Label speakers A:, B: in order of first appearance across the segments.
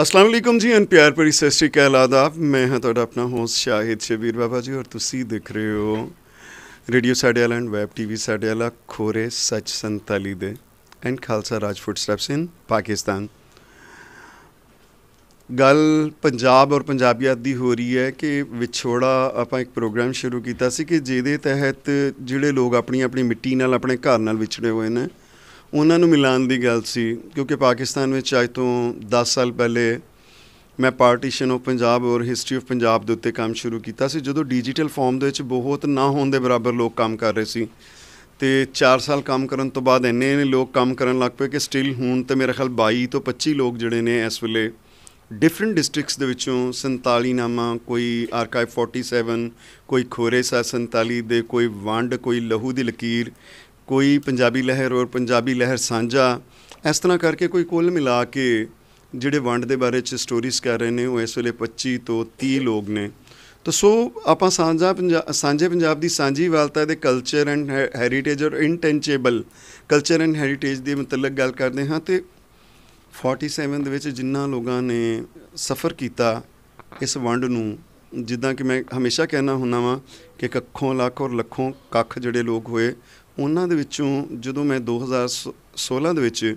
A: ਅਸਲਾਮ ਅਲੈਕਮ ਜੀ ਐਨ ਪਿਆਰ ਭਰੀ ਸਤਿ ਸ਼੍ਰੀ ਅਕਾਲ ਆਦਾਬ ਮੈਂ ਹਾਂ ਤੁਹਾਡਾ ਆਪਣਾ ਹੋਸਟ ਸ਼ਾਹਿਦ ਸ਼ਬੀਰ ਬਾਬਾ ਜੀ ਔਰ ਤੁਸੀਂ ਦੇਖ ਰਹੇ ਹੋ ਰੇਡੀਓ ਸਾਡੇ ਵਾਲਾ ਐਂਡ ਵੈਬ ਟੀਵੀ ਸਾਡੇ ਵਾਲਾ ਖੋਰੇ ਸੱਚ ਸੰਤਾਲੀ ਦੇ and Khalsa Raj footsteps in Pakistan ਗੱਲ ਪੰਜਾਬ ਔਰ ਪੰਜਾਬੀਅਤ ਦੀ ਹੋ ਰਹੀ ਹੈ ਕਿ ਵਿਛੋੜਾ ਆਪਾਂ ਇੱਕ ਪ੍ਰੋਗਰਾਮ ਸ਼ੁਰੂ ਕੀਤਾ ਸੀ ਕਿ ਜਿਹਦੇ ਤਹਿਤ ਜਿਹੜੇ ਲੋਕ ਆਪਣੀ ਆਪਣੀ ਮਿੱਟੀ ਨਾਲ ਆਪਣੇ ਘਰ ਨਾਲ ਵਿਛੜੇ ਹੋਏ ਨੇ ਉਹਨਾਂ ਨੂੰ ਮਿਲਾਨ ਦੀ ਗੱਲ ਸੀ ਕਿਉਂਕਿ ਪਾਕਿਸਤਾਨ ਵਿੱਚ ਅੱਜ ਤੋਂ 10 ਸਾਲ ਪਹਿਲੇ ਮੈਂ ਪਾਰਟੀਸ਼ਨ ਆਫ ਪੰਜਾਬ ਔਰ ਹਿਸਟਰੀ ਆਫ ਪੰਜਾਬ ਦੇ ਉੱਤੇ ਕੰਮ ਸ਼ੁਰੂ ਕੀਤਾ ਸੀ ਜਦੋਂ ਡਿਜੀਟਲ ਫਾਰਮ ਦੇ ਵਿੱਚ ਬਹੁਤ ਨਾ ਹੋਣ ਦੇ ਬਰਾਬਰ ਲੋਕ ਕੰਮ ਕਰ ਰਹੇ ਸੀ ਤੇ 4 ਸਾਲ ਕੰਮ ਕਰਨ ਤੋਂ ਬਾਅਦ ਇੰਨੇ ਨੇ ਲੋਕ ਕੰਮ ਕਰਨ ਲੱਗ ਪਏ ਕਿ ਸਟਿਲ ਹੁਣ ਤੇ ਮੇਰੇ ਖਿਆਲ 22 ਤੋਂ 25 ਲੋਕ ਜਿਹੜੇ ਨੇ ਇਸ ਵੇਲੇ ਡਿਫਰੈਂਟ ਡਿਸਟ੍ਰਿਕਟਸ ਦੇ ਵਿੱਚੋਂ 47 ਨਾਮਾ ਕੋਈ ਆਰਕਾਈਵ 47 ਕੋਈ ਖੋਰੇਸਾ 47 ਦੇ ਕੋਈ ਵੰਡ ਕੋਈ ਲਹੂ ਦੀ ਲਕੀਰ ਕੋਈ ਪੰਜਾਬੀ ਲਹਿਰ ਔਰ ਪੰਜਾਬੀ ਲਹਿਰ ਸਾਂਝਾ ਇਸ ਤਰ੍ਹਾਂ ਕਰਕੇ ਕੋਈ ਕੁੱਲ ਮਿਲਾ ਕੇ ਜਿਹੜੇ ਵੰਡ ਦੇ ਬਾਰੇ ਚ ਸਟੋਰੀਜ਼ ਕਰ ਰਹੇ ਨੇ ਉਹ ਇਸ ਵੇਲੇ 25 ਤੋਂ 30 ਲੋਕ ਨੇ ਤਾਂ ਸੋ ਆਪਾਂ ਸਾਂਝਾ ਸਾਂਝੇ ਪੰਜਾਬ ਦੀ ਸਾਂਝੀ ਵਾਲਤਾ ਦੇ ਕਲਚਰ ਐਂਡ ਹੈਰੀਟੇਜ ਔਰ ਇੰਟੈਂਚੇਬਲ ਕਲਚਰ ਐਂਡ ਹੈਰੀਟੇਜ ਦੇ ਮਤਲਬ ਗੱਲ ਕਰਦੇ ਹਾਂ ਤੇ 47 ਦੇ ਵਿੱਚ ਜਿੰਨਾ ਲੋਕਾਂ ਨੇ ਸਫ਼ਰ ਕੀਤਾ ਇਸ ਵੰਡ ਨੂੰ ਜਿੱਦਾਂ ਕਿ ਮੈਂ ਹਮੇਸ਼ਾ ਕਹਿਣਾ ਹੁੰਨਾ ਵਾਂ ਕਿ ਕੱਖੋਂ ਲੱਖ ਔਰ ਲੱਖੋਂ ਕੱਖ ਜਿਹੜੇ ਲੋਕ ਹੋਏ ਉਹਨਾਂ ਦੇ ਵਿੱਚੋਂ ਜਦੋਂ ਮੈਂ 2016 ਦੇ ਵਿੱਚ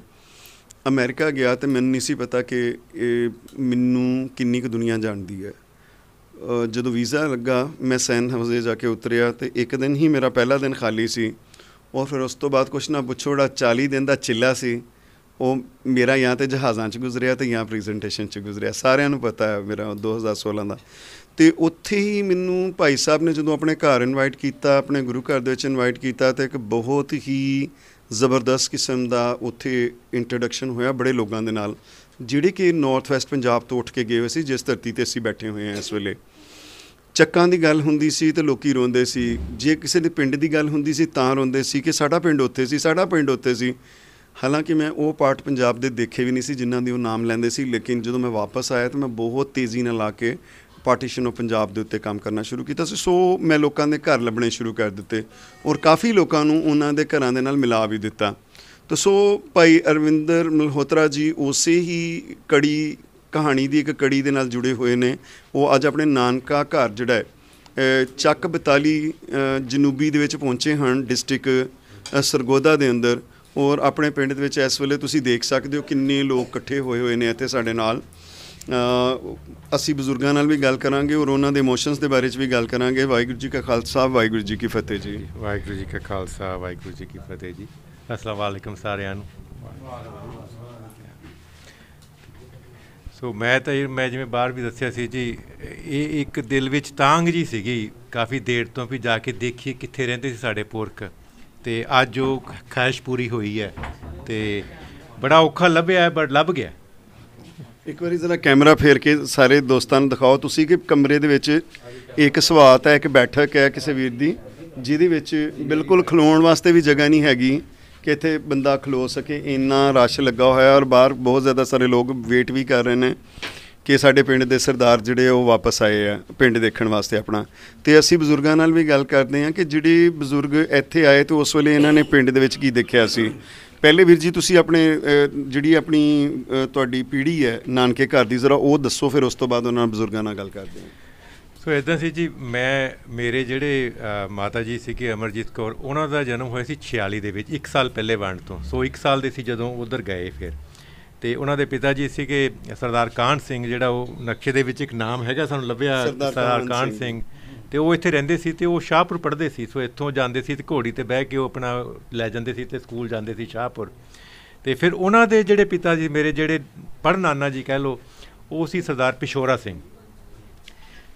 A: ਅਮਰੀਕਾ ਗਿਆ ਤੇ ਮੈਨੂੰ ਨਹੀਂ ਸੀ ਪਤਾ ਕਿ ਇਹ ਮੈਨੂੰ ਕਿੰਨੀ ਕੁ ਦੁਨੀਆ ਜਾਣਦੀ ਹੈ ਜਦੋਂ ਵੀਜ਼ਾ ਲੱਗਾ ਮੈਂ ਸੈਨ ਹਵਜ਼ੇ ਜਾ ਕੇ ਉਤਰਿਆ ਤੇ ਇੱਕ ਦਿਨ ਹੀ ਮੇਰਾ ਪਹਿਲਾ ਦਿਨ ਖਾਲੀ ਸੀ ਔਰ ਫਿਰ ਉਸ ਤੋਂ ਬਾਅਦ ਕੁਛ ਨਾ ਪੁੱਛੋੜਾ 40 ਦਿਨ ਦਾ ਚਿੱਲਾ ਸੀ ਉਹ ਮੇਰਾ ਜਾਂ ਤੇ ਜਹਾਜ਼ਾਂ 'ਚ ਗੁਜ਼ਰਿਆ ਤੇ ਜਾਂ ਪ੍ਰੈਜੈਂਟੇਸ਼ਨ 'ਚ ਗੁਜ਼ਰਿਆ ਸਾਰਿਆਂ ਨੂੰ ਪਤਾ ਹੈ ਮੇਰਾ 2016 ਦਾ ਤੇ ਉੱਥੇ ਹੀ ਮੈਨੂੰ ਭਾਈ ਸਾਹਿਬ ਨੇ ਜਦੋਂ ਆਪਣੇ ਘਰ ਇਨਵਾਈਟ ਕੀਤਾ ਆਪਣੇ ਗੁਰੂ ਘਰ ਦੇ ਵਿੱਚ ਇਨਵਾਈਟ ਕੀਤਾ ਤੇ ਇੱਕ ਬਹੁਤ ਹੀ ਜ਼ਬਰਦਸਤ ਕਿਸਮ ਦਾ ਉੱਥੇ ਇੰਟਰੋਡਕਸ਼ਨ ਹੋਇਆ ਬੜੇ ਲੋਕਾਂ ਦੇ ਨਾਲ ਜਿਹੜੇ ਕਿ ਨਾਰਥ ਵੈਸਟ ਪੰਜਾਬ ਤੋਂ ਉੱਠ ਕੇ ਗਏ ਹੋਏ ਸੀ ਜਿਸ ਧਰਤੀ ਤੇ ਅਸੀਂ ਬੈਠੇ ਹੋਏ ਹਾਂ ਇਸ ਵੇਲੇ ਚੱਕਾਂ ਦੀ ਗੱਲ ਹੁੰਦੀ ਸੀ ਤੇ ਲੋਕੀ ਰੋਂਦੇ ਸੀ ਜੇ ਕਿਸੇ ਦੇ ਪਿੰਡ ਦੀ ਗੱਲ ਹੁੰਦੀ ਸੀ ਤਾਂ ਰੋਂਦੇ ਸੀ ਕਿ ਸਾਡਾ ਪਿੰਡ ਉੱਥੇ ਸੀ ਸਾਡਾ ਪਿੰਡ ਉੱਥੇ ਸੀ ਹਾਲਾਂਕਿ ਮੈਂ ਉਹ ਪਾਰਟ ਪੰਜਾਬ ਦੇ ਦੇਖੇ ਵੀ ਨਹੀਂ ਸੀ ਜਿਨ੍ਹਾਂ ਦੀ ਉਹ ਨਾਮ ਲੈਂਦੇ ਸੀ ਲੇਕਿਨ ਜਦੋਂ ਮੈਂ ਵਾਪਸ ਆਇਆ ਤਾਂ ਮੈਂ ਬਹੁਤ ਤੇਜ਼ੀ ਨਾਲ ਆ ਕੇ ਪਾਰਟੀਸ਼ਨ ਆਫ ਪੰਜਾਬ ਦੇ ਉੱਤੇ ਕੰਮ ਕਰਨਾ ਸ਼ੁਰੂ ਕੀਤਾ ਸੀ ਸੋ ਮੈਂ ਲੋਕਾਂ ਦੇ ਘਰ ਲੱਭਣੇ ਸ਼ੁਰੂ ਕਰ ਦਿੱਤੇ ਔਰ ਕਾਫੀ ਲੋਕਾਂ ਨੂੰ ਉਹਨਾਂ ਦੇ ਘਰਾਂ ਦੇ ਨਾਲ ਮਿਲਾ ਵੀ ਦਿੱਤਾ ਤਾਂ ਸੋ ਭਾਈ ਅਰਵਿੰਦਰ ਮਲਹੋਤਰਾ ਜੀ ਉਸੇ ਹੀ ਕੜੀ ਕਹਾਣੀ ਦੀ ਇੱਕ ਕੜੀ ਦੇ ਨਾਲ ਜੁੜੇ ਹੋਏ ਨੇ ਉਹ ਅੱਜ ਆਪਣੇ ਨਾਨਕਾ ਘਰ ਜਿਹੜਾ ਹੈ ਚੱਕ 42 ਜਨੂਬੀ ਦੇ ਵਿੱਚ ਪਹੁੰਚੇ ਹਨ ਡਿਸਟ੍ਰਿਕਟ ਸਰਗੋਦਾ ਦੇ ਅੰਦਰ ਔਰ ਆਪਣੇ ਪਿੰਡ ਦੇ ਵਿੱਚ ਇਸ ਵੇਲੇ ਤੁਸੀਂ ਦੇਖ ਸਕਦੇ ਹੋ ਕਿੰਨੇ ਲੋਕ ਇਕੱਠੇ ਹੋਏ ਹੋਏ ਨੇ ਇੱਥੇ ਸਾਡੇ ਨਾਲ ਅਸੀਂ ਬਜ਼ੁਰਗਾਂ ਨਾਲ ਵੀ ਗੱਲ ਕਰਾਂਗੇ ਔਰ ਉਹਨਾਂ ਦੇ ਇਮੋਸ਼ਨਸ ਦੇ ਬਾਰੇ ਵਿੱਚ ਵੀ ਗੱਲ ਕਰਾਂਗੇ ਵਾਹਿਗੁਰੂ ਜੀ ਕਾ ਖਾਲਸਾ ਵਾਹਿਗੁਰੂ ਜੀ ਕੀ ਫਤਿਹ ਜੀ
B: ਵਾਹਿਗੁਰੂ ਜੀ ਕਾ ਖਾਲਸਾ ਵਾਹਿਗੁਰੂ ਜੀ ਕੀ ਫਤਿਹ ਜੀ ਅਸਲਾਮ ਵਾਲੇਕਮ ਸਾਰਿਆਂ ਨੂੰ ਸੋ ਮੈਂ ਤਾਂ ਮੈਂ ਜਿਵੇਂ ਬਾਹਰ ਵੀ ਦੱਸਿਆ ਸੀ ਜੀ ਇਹ ਇੱਕ ਦਿਲ ਵਿੱਚ ਤਾਂਗ ਜੀ ਸੀਗੀ ਕਾਫੀ ਦੇਰ ਤੋਂ ਵੀ ਜਾ ਕੇ ਦੇਖੀਏ ਕਿੱਥੇ ਰਹਿੰਦੇ ਸੀ ਸਾਡੇ ਪੁਰਖ ਤੇ ਅੱਜ ਜੋ ਖਾਇਸ਼ ਪੂਰੀ ਹੋਈ ਹੈ ਤੇ ਬੜਾ ਔਖਾ ਲੱਭਿਆ ਬਟ ਲੱਭ ਗਿਆ
A: ਇੱਕ ਵਾਰੀ ਜ਼ਰਾ ਕੈਮਰਾ ਫੇਰ ਕੇ ਸਾਰੇ ਦੋਸਤਾਂ ਨੂੰ ਦਿਖਾਓ ਤੁਸੀਂ ਕਿ ਕਮਰੇ ਦੇ ਵਿੱਚ ਇੱਕ ਸਵਾਤ ਹੈ ਇੱਕ ਬੈਠਕ ਹੈ ਕਿਸੇ ਵੀਰ ਦੀ ਜਿਹਦੇ ਵਿੱਚ ਬਿਲਕੁਲ ਖਲੋਣ ਵਾਸਤੇ ਵੀ ਜਗ੍ਹਾ ਨਹੀਂ ਹੈਗੀ ਕਿ ਇੱਥੇ ਬੰਦਾ ਖਲੋ ਸਕੇ ਇੰਨਾ ਰਸ਼ ਲੱਗਾ ਹੋਇਆ ਔਰ ਬਾਹਰ ਬਹੁਤ ਜ਼ਿਆਦਾ ਸਾਰੇ ਲੋਕ ਵੇਟ ਵੀ ਕਰ ਰਹੇ ਨੇ ਕਿ ਸਾਡੇ ਪਿੰਡ ਦੇ ਸਰਦਾਰ ਜਿਹੜੇ ਉਹ ਵਾਪਸ ਆਏ ਆ ਪਿੰਡ ਦੇਖਣ ਵਾਸਤੇ ਆਪਣਾ ਤੇ ਅਸੀਂ ਬਜ਼ੁਰਗਾਂ ਨਾਲ ਵੀ ਗੱਲ ਕਰਦੇ ਆ ਕਿ ਜਿਹੜੇ ਬਜ਼ੁਰਗ ਇੱਥੇ ਆਏ ਤੇ ਉਸ ਵੇਲੇ ਇਹਨਾਂ ਨੇ ਪਿੰਡ ਦੇ ਵਿੱਚ ਕੀ ਦੇਖਿਆ ਸੀ ਪਹਿਲੇ ਵੀਰ ਜੀ ਤੁਸੀਂ ਆਪਣੇ ਜਿਹੜੀ ਆਪਣੀ ਤੁਹਾਡੀ ਪੀੜ੍ਹੀ ਹੈ ਨਾਨਕੇ ਘਰ ਦੀ ਜ਼ਰਾ ਉਹ ਦੱਸੋ ਫਿਰ ਉਸ ਤੋਂ ਬਾਅਦ ਉਹਨਾਂ ਬਜ਼ੁਰਗਾਂ ਨਾਲ ਗੱਲ ਕਰਦੇ ਹਾਂ
B: ਸੋ ਇਦਾਂ ਸੀ ਜੀ ਮੈਂ ਮੇਰੇ ਜਿਹੜੇ ਮਾਤਾ ਜੀ ਸੀ ਕਿ ਅਮਰਜੀਤ ਕੌਰ ਉਹਨਾਂ ਦਾ ਜਨਮ ਹੋਇਆ ਸੀ 46 ਦੇ ਵਿੱਚ 1 ਸਾਲ ਪਹਿਲੇ ਵੰਡ ਤੋਂ ਸੋ 1 ਸਾਲ ਦੇ ਸੀ ਜਦੋਂ ਉਧਰ ਗਏ ਫਿਰ ਤੇ ਉਹਨਾਂ ਦੇ ਪਿਤਾ ਜੀ ਸੀਗੇ ਸਰਦਾਰ ਕਾਂਡ ਸਿੰਘ ਜਿਹੜਾ ਉਹ ਨਕਸ਼ੇ ਦੇ ਵਿੱਚ ਇੱਕ ਨਾਮ ਹੈਗਾ ਸਾਨੂੰ ਲੱਭਿਆ ਸਰਦਾਰ ਕਾਂਡ ਸਿੰਘ ਤੇ ਉਹ ਇੱਥੇ ਰਹਿੰਦੇ ਸੀ ਤੇ ਉਹ ਸ਼ਾਹਪੁਰ ਪੜ੍ਹਦੇ ਸੀ ਸੋ ਇੱਥੋਂ ਜਾਂਦੇ ਸੀ ਤੇ ਘੋੜੀ ਤੇ ਬਹਿ ਕੇ ਉਹ ਆਪਣਾ ਲੈ ਜਾਂਦੇ ਸੀ ਤੇ ਸਕੂਲ ਜਾਂਦੇ ਸੀ ਸ਼ਾਹਪੁਰ ਤੇ ਫਿਰ ਉਹਨਾਂ ਦੇ ਜਿਹੜੇ ਪਿਤਾ ਜੀ ਮੇਰੇ ਜਿਹੜੇ ਪੜ ਨਾਨਾ ਜੀ ਕਹਿ ਲੋ ਉਹ ਸੀ ਸਰਦਾਰ ਪਿਸ਼ੋਰਾ ਸਿੰਘ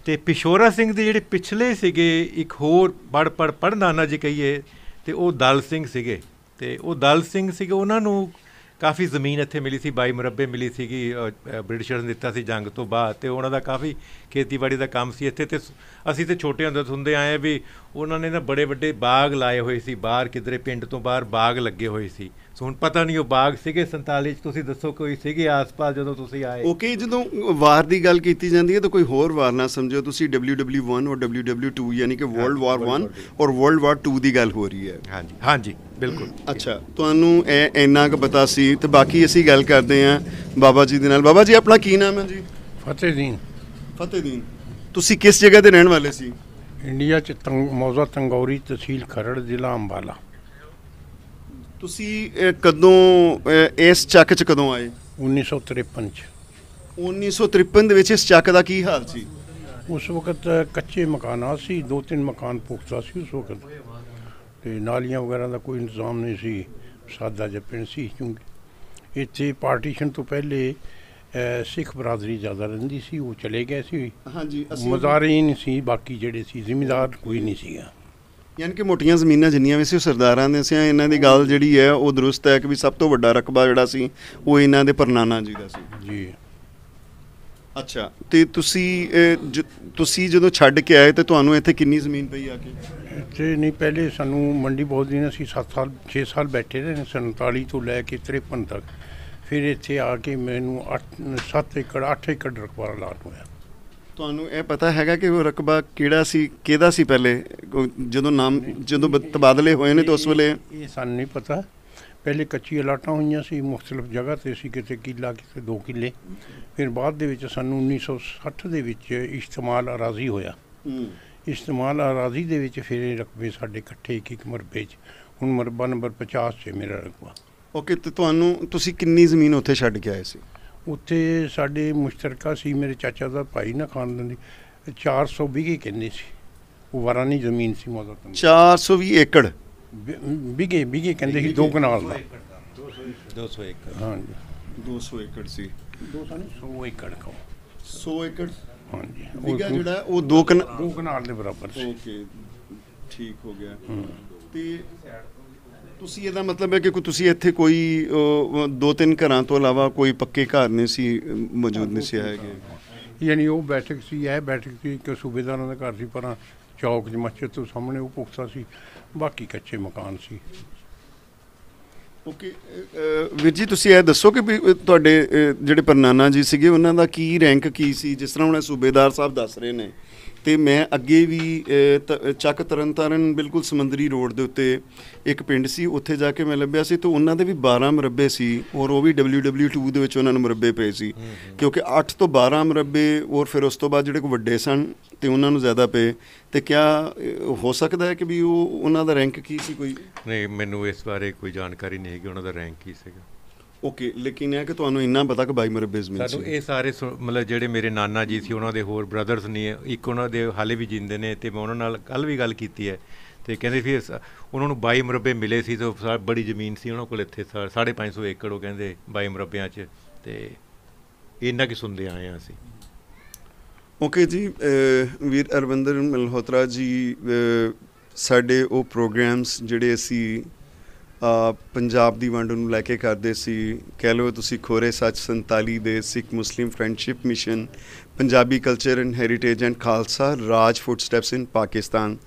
B: ਤੇ ਪਿਸ਼ੋਰਾ ਸਿੰਘ ਦੇ ਜਿਹੜੇ ਪਿਛਲੇ ਸੀਗੇ ਇੱਕ ਹੋਰ ਪੜ ਪੜ ਪੜ ਨਾਨਾ ਜੀ ਕਹੀਏ ਤੇ ਉਹ ਦਲ ਸਿੰਘ ਸੀਗੇ ਤੇ ਉਹ ਦਲ ਸਿੰਘ ਸੀਗੇ ਉਹਨਾਂ ਨੂੰ ਕਾਫੀ ਜ਼ਮੀਨ ਇੱਥੇ ਮਿਲੀ ਸੀ ਬਾਈ ਮਰਬੇ ਮਿਲੀ ਸੀਗੀ ਬ੍ਰਿਟਿਸ਼ਰਸ ਨੇ ਦਿੱਤਾ ਸੀ ਜੰਗ ਤੋਂ ਬਾਅਦ ਤੇ ਉਹਨਾਂ ਦਾ ਕਾਫੀ ਖੇਤੀਬਾੜੀ ਦਾ ਕੰਮ ਸੀ ਇੱਥੇ ਤੇ ਅਸੀਂ ਤੇ ਛੋਟੇ ਹੁੰਦੇ ਹੁੰਦੇ ਆਏ ਵੀ ਉਹਨਾਂ ਨੇ ਨਾ ਬੜੇ ਵੱਡੇ ਬਾਗ ਲਾਏ ਹੋਏ ਸੀ ਬਾਹਰ ਕਿਧਰੇ ਪਿੰਡ ਤੋਂ ਬਾਹਰ ਬਾਗ ਲੱਗੇ ਹੋਏ ਸੀ ਸੋ ਹੁਣ ਪਤਾ ਨਹੀਂ ਉਹ ਬਾਗ ਸੀਗੇ 47 ਚ ਤੁਸੀਂ ਦੱਸੋ ਕੋਈ ਸੀਗੇ ਆਸ-ਪਾਸ ਜਦੋਂ ਤੁਸੀਂ ਆਏ
A: ਓਕੇ ਜਦੋਂ ਵਾਰ ਦੀ ਗੱਲ ਕੀਤੀ ਜਾਂਦੀ ਹੈ ਤਾਂ ਕੋਈ ਹੋਰ ਵਾਰ ਨਾ ਸਮਝੋ ਤੁਸੀਂ WW1 ਔਰ WW2 ਯਾਨੀ ਕਿ ਵਰਲਡ ਵਾਰ 1 ਔਰ ਵਰਲਡ ਵਾਰ 2 ਦੀ ਗੱਲ ਹੋ ਰਹੀ ਹੈ ਹਾਂਜੀ
B: ਹਾਂਜੀ ਬਿਲਕੁਲ ਅੱਛਾ
A: ਤੁਹਾਨੂੰ ਇਹ ਇੰਨਾ ਕੁ ਪਤਾ ਸੀ ਤੇ ਬਾਕੀ ਅਸੀਂ ਗੱਲ ਕਰਦੇ ਆਂ ਬਾਬਾ ਜੀ ਦੇ ਨਾਲ ਬਾਬਾ ਜੀ
C: ਆਪਣਾ ਕੀ ਨਾਮ ਹੈ ਜੀ ਫਤਿਹਦੀਨ ਫਤਿਹਦੀਨ ਤੁਸੀਂ ਕਿਸ ਜਗ੍ਹਾ ਤੇ ਰਹਿਣ ਵਾਲੇ ਸੀ ਇੰਡੀਆ ਚ ਮੌਜ਼ਾ ਤੰਗੌਰੀ ਤਹਿਸੀਲ ਖਰੜ ਜ਼ਿਲ੍ਹਾ ਅੰਬਾਲਾ
A: ਤੁਸੀਂ ਕਦੋਂ ਇਸ ਚੱਕ 'ਚ ਕਦੋਂ ਆਏ 1953 ਚ 1953 ਦੇ ਵਿੱਚ ਇਸ ਚੱਕ ਦਾ ਕੀ ਹਾਲ ਸੀ
C: ਉਸ ਵਕਤ ਕੱਚੇ ਮਕਾਨਾਂ ਸੀ ਦੋ ਤਿੰਨ ਮਕਾਨ ਪੁਖਤਾ ਸੀ ਉਸ ਵਕਤ ਤੇ ਨਾਲੀਆਂ ਵਗੈਰਾ ਦਾ ਕੋਈ ਇੰਤਜ਼ਾਮ ਨਹੀਂ ਸੀ ਸਾਦਾ ਜਿਹਾ ਪਿੰਡ ਸੀ ਕਿਉਂਕਿ ਇੱਥੇ ਪਾਰਟੀਸ਼ਨ ਤੋਂ ਪਹਿਲੇ ਸਿੱਖ ਬਰਾਦਰੀ ਜ਼ਿਆਦਾ ਰਹਿੰਦੀ ਸੀ ਉਹ ਚਲੇ ਗਏ ਸੀ ਹਾਂਜੀ ਨਹੀਂ ਸੀ ਬਾਕੀ ਜਿਹੜੇ ਸੀ ਜ਼ਿੰਮੇਦਾਰ ਕੋਈ ਨਹੀਂ ਸੀਗਾ
A: ਯਾਨੀ ਕਿ ਮੋਟੀਆਂ ਜ਼ਮੀਨਾਂ ਜਿੰਨੀਆਂ ਵੀ ਸੀ ਉਹ ਸਰਦਾਰਾਂ ਦੇ ਸੀ ਇਹਨਾਂ ਦੀ ਗੱਲ ਜਿਹੜੀ ਹੈ ਉਹ ਦਰੁਸਤ ਹੈ ਕਿ ਵੀ ਸਭ ਤੋਂ ਵੱਡਾ ਰਕਬਾ ਜਿਹੜਾ ਸੀ ਉਹ ਇਹਨਾਂ ਦੇ ਪਰਨਾਨਾ ਜੀ ਦਾ ਸੀ ਜੀ ਅੱਛਾ ਤੇ ਤੁਸੀਂ ਤੁਸੀਂ ਜਦੋਂ ਛੱਡ ਕੇ ਆਏ ਤੇ ਤੁਹਾਨੂੰ ਇੱਥੇ ਕਿੰਨੀ ਜ਼ਮੀਨ ਪਈ
C: ਆ ਕੇ ਇੱਥੇ ਨਹੀਂ ਪਹਿਲੇ ਸਾਨੂੰ ਮੰਡੀ ਬਹੁਤ ਦਿਨ ਅਸੀਂ 7 ਸਾਲ 6 ਸਾਲ ਬੈਠੇ ਰਹੇ 47 ਤੋਂ ਲੈ ਕੇ 53 ਤੱਕ ਫਿਰ ਇੱਥੇ ਆ ਕੇ ਮੈਨੂੰ 8 7 ਏਕੜ 8 ਏਕੜ ਰਕਬਾ ਲਾਟ ਹੋਇਆ
A: ਤੁਹਾਨੂੰ ਇਹ ਪਤਾ ਹੈਗਾ ਕਿ ਉਹ ਰਕਬਾ ਕਿਹੜਾ ਸੀ ਕਿਹਦਾ ਸੀ ਪਹਿਲੇ ਜਦੋਂ ਨਾਮ ਜਦੋਂ ਤਬਾਦਲੇ ਹੋਏ ਨੇ ਤਾਂ ਉਸ ਵੇਲੇ
C: ਇਹ ਸਾਨੂੰ ਨਹੀਂ ਪਤਾ ਪਹਿਲੇ ਕੱਚੀ ਅਲਾਟਾਂ ਹੋਈਆਂ ਸੀ ਮੁxtਲਫ ਜਗ੍ਹਾ ਤੇ ਸੀ ਕਿਤੇ ਕਿਲਾ ਕਿਤੇ 2 ਕਿਲੇ ਫਿਰ ਬਾਅਦ ਦੇ ਵਿੱਚ ਸਾਨੂੰ 1960 ਦੇ ਵਿੱਚ ਇਸਤਮਾਲ ਅਰਾਜ਼ੀ ਹੋਇਆ ਇਸਤਮਾਲ ਅਰਾਜ਼ੀ ਦੇ ਵਿੱਚ ਫਿਰ ਇਹ ਰਕਬੇ ਸਾਡੇ ਇਕੱਠੇ ਇੱਕ ਇੱਕ ਮਰਬੇ 'ਚ ਹੁਣ ਮਰਬਾ ਨੰਬਰ 50 'ਚ ਮੇਰਾ ਰਕਬਾ
A: ਓਕੇ ਤੇ ਤੁਹਾਨੂੰ ਤੁਸੀਂ ਕਿੰਨੀ ਜ਼ਮੀਨ ਉੱਥੇ ਛੱਡ ਕੇ ਆਏ
C: ਸੀ ਉੱਥੇ ਸਾਡੇ ਮੁਸ਼ਤਰਕਾ ਸੀ ਮੇਰੇ ਚਾਚਾ ਦਾ ਭਾਈ ਨਾ ਖਾਨਦਾਨ ਦੀ 420 ਕਹਿੰਦੇ ਸੀ ਉਹ ਵਰਾਨੀ ਜ਼ਮੀਨ ਸੀ ਮੌਜਾ 420 ਏਕੜ ਬਿਗੇ ਬਿਗੇ ਕਹਿੰਦੇ ਸੀ ਦੋ ਕਨਾਲ ਦਾ
B: 200 ਏਕੜ ਹਾਂਜੀ 200
C: ਏਕੜ ਸੀ 200 ਨਹੀਂ 100 ਏਕੜ ਕਹੋ 100 ਏਕੜ ਹਾਂਜੀ ਬਿਗਾ ਜਿਹੜਾ ਉਹ ਦੋ ਕਨਾਲ ਦੇ ਬਰਾਬਰ ਸੀ ਓਕੇ ਠੀਕ ਹੋ ਗਿਆ ਤੇ
A: ਤੁਸੀਂ ਇਹਦਾ ਮਤਲਬ ਹੈ ਕਿ ਕੋਈ ਤੁਸੀਂ ਇੱਥੇ ਕੋਈ ਦੋ ਤਿੰਨ ਘਰਾਂ ਤੋਂ ਇਲਾਵਾ ਕੋਈ ਪੱਕੇ ਘਰ ਨਹੀਂ ਸੀ ਮੌਜੂਦ ਨਹੀਂ ਸੀ ਹੈਗੇ
C: ਯਾਨੀ ਉਹ ਬੈਠਕ ਸੀ ਇਹ ਬੈਠਕ ਸੀ ਕਿ ਸੂਬੇਦਾਰਾਂ ਦਾ ਘਰ ਸੀ ਪਰ ਚੌਕ ਜਮਾਚੇ ਤੋਂ ਸਾਹਮਣੇ ਉਹ ਪੁਖਤਾ ਸੀ ਬਾਕੀ ਕੱਚੇ ਮਕਾਨ ਸੀ
A: ਓਕੇ ਵੀਰ ਜੀ ਤੁਸੀਂ ਇਹ ਦੱਸੋ ਕਿ ਤੁਹਾਡੇ ਜਿਹੜੇ ਪਰਨਾਨਾ ਜੀ ਸੀਗੇ ਉਹਨਾਂ ਦਾ ਕੀ ਰੈਂਕ ਕੀ ਸੀ ਜਿਸ ਤਰ੍ਹਾਂ ਉਹਨੇ ਸੂਬੇਦਾਰ ਸਾਹਿਬ ਦੱਸ ਰਹੇ ਨੇ ਤੇ ਮੈਂ ਅੱਗੇ ਵੀ ਚੱਕ ਤਰਨਤਾਰਨ ਬਿਲਕੁਲ ਸਮੁੰਦਰੀ ਰੋਡ ਦੇ ਉੱਤੇ ਇੱਕ ਪਿੰਡ ਸੀ ਉੱਥੇ ਜਾ ਕੇ ਮੈਂ ਲੱਭਿਆ ਸੀ ਤੇ ਉਹਨਾਂ ਦੇ ਵੀ 12 ਮਰਬੇ ਸੀ ਔਰ ਉਹ ਵੀ WW2 ਦੇ ਵਿੱਚ ਉਹਨਾਂ ਨੂੰ ਮਰਬੇ ਪਏ ਸੀ ਕਿਉਂਕਿ 8 ਤੋਂ 12 ਮਰਬੇ ਔਰ ਫਿਰ ਉਸ ਤੋਂ ਬਾਅਦ ਜਿਹੜੇ ਕੋ ਵੱਡੇ ਸਨ ਤੇ ਉਹਨਾਂ ਨੂੰ ਜ਼ਿਆਦਾ ਪਏ ਤੇ ਕਿਆ ਹੋ ਸਕਦਾ ਹੈ ਕਿ ਵੀ ਉਹ ਉਹਨਾਂ ਦਾ ਰੈਂਕ ਕੀ ਸੀ ਕੋਈ
B: ਨਹੀਂ ਮੈਨੂੰ ਇਸ ਬਾਰੇ ਕੋਈ ਜਾਣਕਾਰੀ ਨਹੀਂ ਹੈ ਕਿ ਉਹਨਾਂ ਦਾ ਰੈਂਕ ਕੀ ਸੀਗਾ ਓਕੇ ਲੇਕਿਨ ਇਹ ਕਿ ਤੁਹਾਨੂੰ ਇੰਨਾ ਪਤਾ ਕਿ ਬਾਈ ਮਰਬੇ ਮਿਲ ਸੀ ਸਾਨੂੰ ਇਹ ਸਾਰੇ ਮਤਲਬ ਜਿਹੜੇ ਮੇਰੇ ਨਾਨਾ ਜੀ ਸੀ ਉਹਨਾਂ ਦੇ ਹੋਰ ਬ੍ਰਦਰਸ ਨਹੀਂ ਇੱਕ ਉਹਨਾਂ ਦੇ ਹਾਲੇ ਵੀ ਜਿੰਦੇ ਨੇ ਤੇ ਮੈਂ ਉਹਨਾਂ ਨਾਲ ਕੱਲ ਵੀ ਗੱਲ ਕੀਤੀ ਹੈ ਤੇ ਕਹਿੰਦੇ ਫਿਰ ਉਹਨਾਂ ਨੂੰ 22 ਮਰਬੇ ਮਿਲੇ ਸੀ ਤੇ ਬੜੀ ਜ਼ਮੀਨ ਸੀ ਉਹਨਾਂ ਕੋਲ ਇੱਥੇ 550 ਏਕੜ ਉਹ ਕਹਿੰਦੇ 22 ਮਰਬਿਆਂ 'ਚ ਤੇ ਇੰਨਾ ਕਿ ਸੁਣਦੇ ਆਏ ਆ ਅਸੀਂ
A: ਓਕੇ ਜੀ ਵੀਰ ਅਰਵਿੰਦਰ ਮਲਹੋਤਰਾ ਜੀ ਸਾਡੇ ਉਹ ਪ੍ਰੋਗਰਾਮਸ ਜਿਹੜੇ ਅਸੀਂ ਪੰਜਾਬ ਦੀ ਵੰਡ ਨੂੰ ਲੈ ਕੇ ਕਰਦੇ ਸੀ ਕਹਿ ਲਓ ਤੁਸੀਂ ਖੋਰੇ ਸੱਚ 47 ਦੇ Sikh Muslim friendship mission Punjabi culture and heritage and Khalsa Raj footsteps in Pakistan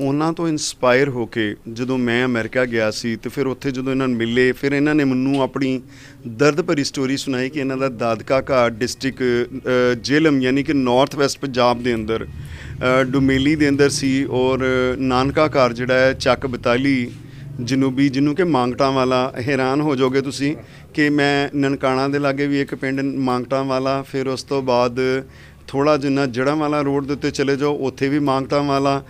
A: ਉਹਨਾਂ ਤੋਂ ਇਨਸਪਾਇਰ ਹੋ ਕੇ ਜਦੋਂ ਮੈਂ ਅਮਰੀਕਾ ਗਿਆ ਸੀ ਤੇ ਫਿਰ ਉੱਥੇ ਜਦੋਂ ਇਹਨਾਂ ਨੂੰ ਮਿਲੇ ਫਿਰ ਇਹਨਾਂ ਨੇ ਮੈਨੂੰ ਆਪਣੀ ਦਰਦ ਭਰੀ ਸਟੋਰੀ ਸੁਣਾਈ ਕਿ ਇਹਨਾਂ ਦਾ ਦਾਦਕਾ ਘਾਟ ਡਿਸਟ੍ਰਿਕਟ ਜੇਲਮ ਯਾਨੀ ਕਿ ਨਾਰਥ ਵੈਸਟ ਪੰਜਾਬ ਦੇ ਅੰਦਰ ਡੁਮੇਲੀ ਦੇ ਅੰਦਰ ਸੀ ਔਰ ਨਾਨਕਾ ਘਰ ਜਿਹੜਾ ਹੈ ਚੱਕ 42 ਜਨੂਬੀ ਜਿਹਨੂੰ ਕਿ ਮੰਗਟਾਂ ਵਾਲਾ ਹੈਰਾਨ ਹੋ ਜਾਓਗੇ ਤੁਸੀਂ ਕਿ ਮੈਂ ਨਨਕਾਣਾ ਦੇ ਲਾਗੇ ਵੀ ਇੱਕ ਪਿੰਡ ਮੰਗਟਾਂ ਵਾਲਾ ਫਿਰ ਉਸ ਤੋਂ ਬਾਅਦ ਥੋੜਾ ਜਿੰਨਾ ਜੜਾਂ ਵਾਲਾ ਰੋਡ ਦੇ ਉੱਤੇ ਚਲੇ ਜਾਓ ਉੱਥੇ ਵੀ ਮੰਗਟਾਂ ਵਾਲਾ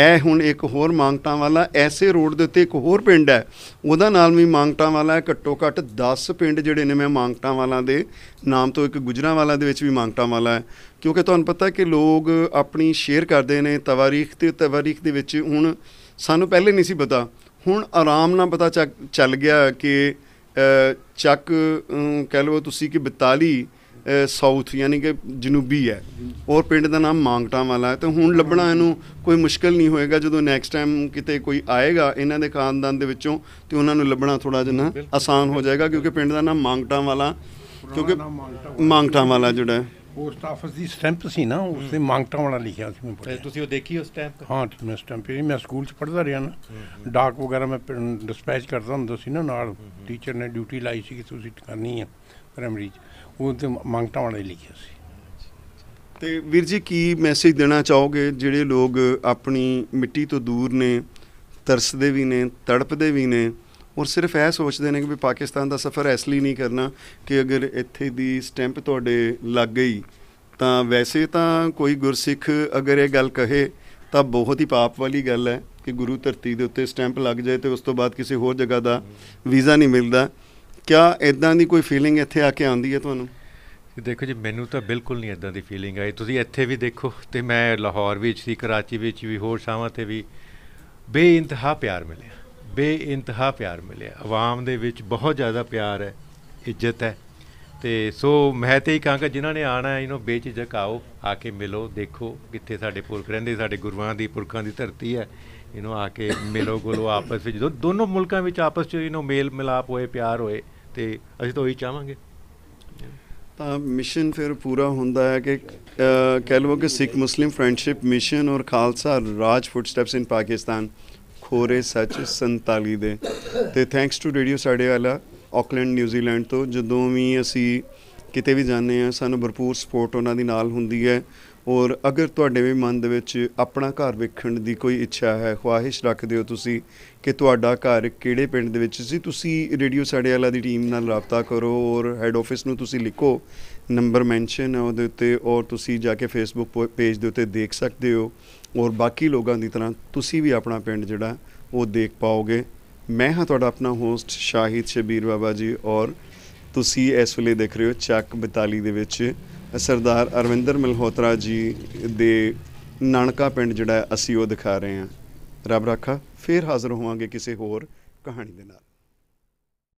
A: ਇਹ ਹੁਣ ਇੱਕ ਹੋਰ ਮੰਗਤਾ ਵਾਲਾ ਐਸੇ ਰੋਡ ਦੇ ਉੱਤੇ ਇੱਕ ਹੋਰ ਪਿੰਡ ਹੈ ਉਹਦਾ ਨਾਮ ਵੀ ਮੰਗਤਾ ਵਾਲਾ ਹੈ ਘੱਟੋ ਘੱਟ 10 ਪਿੰਡ ਜਿਹੜੇ ਨੇ ਮੈਂ ਮੰਗਤਾ ਵਾਲਾ ਦੇ ਨਾਮ ਤੋਂ ਇੱਕ ਗੁਜਰਾ ਵਾਲਾ ਦੇ ਵਿੱਚ ਵੀ ਮੰਗਤਾ ਵਾਲਾ ਹੈ ਕਿਉਂਕਿ ਤੁਹਾਨੂੰ ਪਤਾ ਹੈ ਕਿ ਲੋਕ ਆਪਣੀ ਸ਼ੇਅਰ ਕਰਦੇ ਨੇ ਤਵਾਰੀਖ ਤੇ ਤਵਾਰੀਖ ਦੇ ਵਿੱਚ ਹੁਣ ਸਾਨੂੰ ਪਹਿਲੇ ਨਹੀਂ ਸੀ ਪਤਾ ਹੁਣ ਆਰਾਮ ਨਾਲ ਪਤਾ ਚੱਲ ਗਿਆ ਕਿ ਚੱਕ ਕਹਿ ਲਓ ਤੁਸੀਂ ਕਿ 42 ਸਾਊਥ ਯਾਨੀ ਕਿ ਜਨੂਬੀ ਹੈ ਔਰ ਪਿੰਡ ਦਾ ਨਾਮ ਮੰਗਟਾਂ ਵਾਲਾ ਹੈ ਤੇ ਹੁਣ ਲੱਭਣਾ ਇਹਨੂੰ ਕੋਈ ਮੁਸ਼ਕਲ ਨਹੀਂ ਹੋਏਗਾ ਜਦੋਂ ਨੈਕਸਟ ਟਾਈਮ ਕਿਤੇ ਕੋਈ ਆਏਗਾ ਇਹਨਾਂ ਦੇ ਖਾਨਦਾਨ ਦੇ ਵਿੱਚੋਂ ਤੇ ਉਹਨਾਂ ਨੂੰ ਲੱਭਣਾ ਥੋੜਾ ਜਿਹਾ ਆਸਾਨ ਹੋ ਜਾਏਗਾ ਕਿਉਂਕਿ ਪਿੰਡ ਦਾ ਨਾਮ ਮੰਗਟਾਂ ਵਾਲਾ ਕਿਉਂਕਿ ਮੰਗਟਾਂ ਵਾਲਾ ਜਿਹੜਾ ਹੈ
C: ਪੋਸਟ ਆਫਿਸ ਦੀ ਸਟੈਂਪ ਸੀ ਨਾ ਉਸ ਤੇ ਮੰਗਟਾਂ ਵਾਲਾ ਲਿਖਿਆ ਸੀ ਮੈਂ ਪੜ੍ਹਿਆ ਤੁਸੀਂ ਉਹ ਦੇਖੀ ਉਸ ਸਟੈਂਪ ਹਾਂ ਮੈਂ ਸਟੈਂਪ ਇਹ ਮੈਂ ਸਕੂਲ 'ਚ ਪੜਦਾ ਰਿਹਾ ਨਾ ਡਾਕ ਵਗੈਰਾ ਮੈਂ ਡਿਸਪੈਚ ਕਰਦਾ ਹੁੰਦਾ ਸੀ ਨਾ ਨਾਲ ਟੀਚਰ ਨੇ ਡਿਊਟੀ ਲਾਈ ਸੀ ਕਿ ਤੁਸੀਂ ਕਰਨੀ ਆ ਪ੍ਰਾਇਮਰੀ 'ਚ ਉਹ ਤੇ ਮੰਗਟਾਂ ਵਾਲੇ ਲਿਖਿਆ ਸੀ
A: ਤੇ ਵੀਰ ਜੀ ਕੀ ਮੈਸੇਜ ਦੇਣਾ ਚਾਹੋਗੇ ਜਿਹੜੇ ਲੋਕ ਆਪਣੀ ਮਿੱਟੀ ਤੋਂ ਦੂਰ ਨੇ ਤਰਸਦੇ ਵੀ ਨੇ ਤੜਪਦੇ ਵੀ ਨੇ ਔਰ ਸਿਰਫ ਇਹ ਸੋਚਦੇ ਨੇ ਕਿ ਵੀ ਪਾਕਿਸਤਾਨ ਦਾ ਸਫ਼ਰ ਇਸ ਲਈ ਨਹੀਂ ਕਰਨਾ ਕਿ ਅਗਰ ਇੱਥੇ ਦੀ ਸਟੈਂਪ ਤੁਹਾਡੇ ਲੱਗ ਗਈ ਤਾਂ ਵੈਸੇ ਤਾਂ ਕੋਈ ਗੁਰਸਿੱਖ ਅਗਰ ਇਹ ਗੱਲ ਕਹੇ ਤਾਂ ਬਹੁਤ ਹੀ ਪਾਪ ਵਾਲੀ ਗੱਲ ਹੈ ਕਿ ਗੁਰੂ ਧਰਤੀ ਦੇ ਉੱਤੇ ਸਟੈਂਪ ਲੱਗ ਜਾਏ ਤੇ ਉਸ ਤੋਂ ਬਾਅਦ ਕਿਸੇ ਹੋਰ ਜਗ੍ਹਾ ਦਾ ਵੀਜ਼ਾ ਨਹੀਂ ਮਿਲਦਾ ਕਿਆ ਇਦਾਂ ਦੀ ਕੋਈ ਫੀਲਿੰਗ ਇੱਥੇ ਆ ਕੇ ਆਉਂਦੀ ਹੈ
B: ਤੁਹਾਨੂੰ ਦੇਖੋ ਜੀ ਮੈਨੂੰ ਤਾਂ ਬਿਲਕੁਲ ਨਹੀਂ ਇਦਾਂ ਦੀ ਫੀਲਿੰਗ ਆਈ ਤੁਸੀਂ ਇੱਥੇ ਵੀ ਦੇਖੋ ਤੇ ਮੈਂ ਲਾਹੌਰ ਵਿੱਚ ਸੀ ਕਰਾਚੀ ਵਿੱਚ ਵੀ ਹੋਰ ਸ਼ਾਵਾਂ ਤੇ ਵੀ ਬੇਇੰਤਹਾ ਪਿਆਰ ਮਿਲਿਆ ਬੇਇੰਤਹਾ ਪਿਆਰ ਮਿਲਿਆ ਆਵਾਮ ਦੇ ਵਿੱਚ ਬਹੁਤ ਜ਼ਿਆਦਾ ਪਿਆਰ ਹੈ ਇੱਜ਼ਤ ਹੈ ਤੇ ਸੋ ਮੈਂ ਤੇ ਹੀ ਕਹਾਂਗਾ ਜਿਨ੍ਹਾਂ ਨੇ ਆਣਾ ਇਹਨੂੰ ਬੇਝਿਜਕ ਆਓ ਆ ਕੇ ਮਿਲੋ ਦੇਖੋ ਕਿੱਥੇ ਸਾਡੇ ਪੁਰਖ ਰਹਿੰਦੇ ਸਾਡੇ ਗੁਰੂਆਂ ਦੀ ਪੁਰਖਾਂ ਦੀ ਧਰਤੀ ਹੈ ਇਹਨੂੰ ਆ ਕੇ ਮਿਲੋ ਗੁਲੋ ਆਪਸ ਵਿੱਚ ਦੋਨੋਂ ਮੁਲਕਾਂ ਵਿੱਚ ਆਪਸ ਵਿੱਚ ਇਹਨੂੰ ਮੇਲ ਮਿਲਾਪ ਹੋਏ ਪਿਆਰ ਹੋਏ ਤੇ ਅਸੀਂ ਤਾਂ ਉਹੀ ਚਾਹਾਂਗੇ
A: ਤਾਂ ਮਿਸ਼ਨ ਫਿਰ ਪੂਰਾ ਹੁੰਦਾ ਹੈ ਕਿ ਕਹਿ ਲਵੋ ਕਿ ਸਿੱਖ ਮੁਸਲਿਮ ਫਰੈਂਡਸ਼ਿਪ ਮਿਸ਼ਨ ਔਰ ਖਾਲਸਾ ਰਾਜ ਫੁੱਟਸਟੈਪਸ ਇਨ ਪਾਕਿਸਤਾਨ ਖੋਰੇ ਸੱਚ 47 ਦੇ ਤੇ ਥੈਂਕਸ ਟੂ ਰੇਡੀਓ ਸਾਡੇ ਵਾਲਾ ਆਕਲੈਂਡ ਨਿਊਜ਼ੀਲੈਂਡ ਤੋਂ ਜਦੋਂ ਵੀ ਅਸੀਂ ਕਿਤੇ ਵੀ ਜਾਂਦੇ ਆ ਸਾਨੂੰ ਭਰਪੂਰ ਸਪੋਰਟ ਉਹਨਾਂ ਦੀ ਨਾਲ ਹੁੰਦੀ ਹੈ ਔਰ ਅਗਰ ਤੁਹਾਡੇ ਵੀ ਮਨ ਦੇ ਵਿੱਚ ਆਪਣਾ ਘਰ ਵੇਖਣ ਦੀ ਕੋਈ ਇੱਛਾ ਹੈ ਖੁਆਇਸ਼ ਰੱਖਦੇ ਹੋ ਤੁਸੀਂ ਕਿ ਤੁਹਾਡਾ ਘਰ ਕਿਹੜੇ ਪਿੰਡ ਦੇ ਵਿੱਚ ਸੀ ਤੁਸੀਂ ਰੇਡੀਓ ਸਾਡੇ ਵਾਲਾ ਦੀ ਟੀਮ ਨਾਲ ਰਾਬਤਾ ਕਰੋ ਔਰ ਹੈੱਡ ਆਫਿਸ ਨੂੰ ਤੁਸੀਂ ਲਿਖੋ ਨੰਬਰ ਮੈਂਸ਼ਨ ਹੈ ਉਹਦੇ ਉੱਤੇ ਔਰ ਤੁਸੀਂ ਜਾ ਕੇ ਫੇਸਬੁੱਕ ਪੇਜ ਦੇ ਉੱਤੇ ਦੇਖ ਸਕਦੇ ਹੋ ਔਰ ਬਾਕੀ ਲੋਕਾਂ ਦੀ ਤਰ੍ਹਾਂ ਤੁਸੀਂ ਵੀ ਆਪਣਾ ਪਿੰਡ ਜਿਹੜਾ ਉਹ ਦੇਖ ਪਾਓਗੇ ਮੈਂ ਹਾਂ ਤੁਹਾਡਾ ਆਪਣਾ ਹੋਸਟ ਸ਼ਾਹਿਦ ਸ਼ਬੀਰ ਬਾਬਾ ਜੀ ਔਰ ਤੁਸੀਂ ਇਸ ਵੇਲੇ ਦੇਖ ਰਹੇ ਹੋ ਚੱਕ 42 ਦੇ ਵਿੱਚ ਸਰਦਾਰ ਅਰਵਿੰਦਰ ਮਲਹੋਤਰਾ ਜੀ ਦੇ ਨਾਨਕਾ ਪਿੰਡ ਜਿਹੜਾ ਅਸੀਂ ਉਹ ਦਿਖਾ ਰਹੇ ਹਾਂ ਰੱਬ ਰਾਖਾ ਫੇਰ ਹਾਜ਼ਰ ਹੋਵਾਂਗੇ ਕਿਸੇ ਹੋਰ ਕਹਾਣੀ ਦੇ ਨਾਲ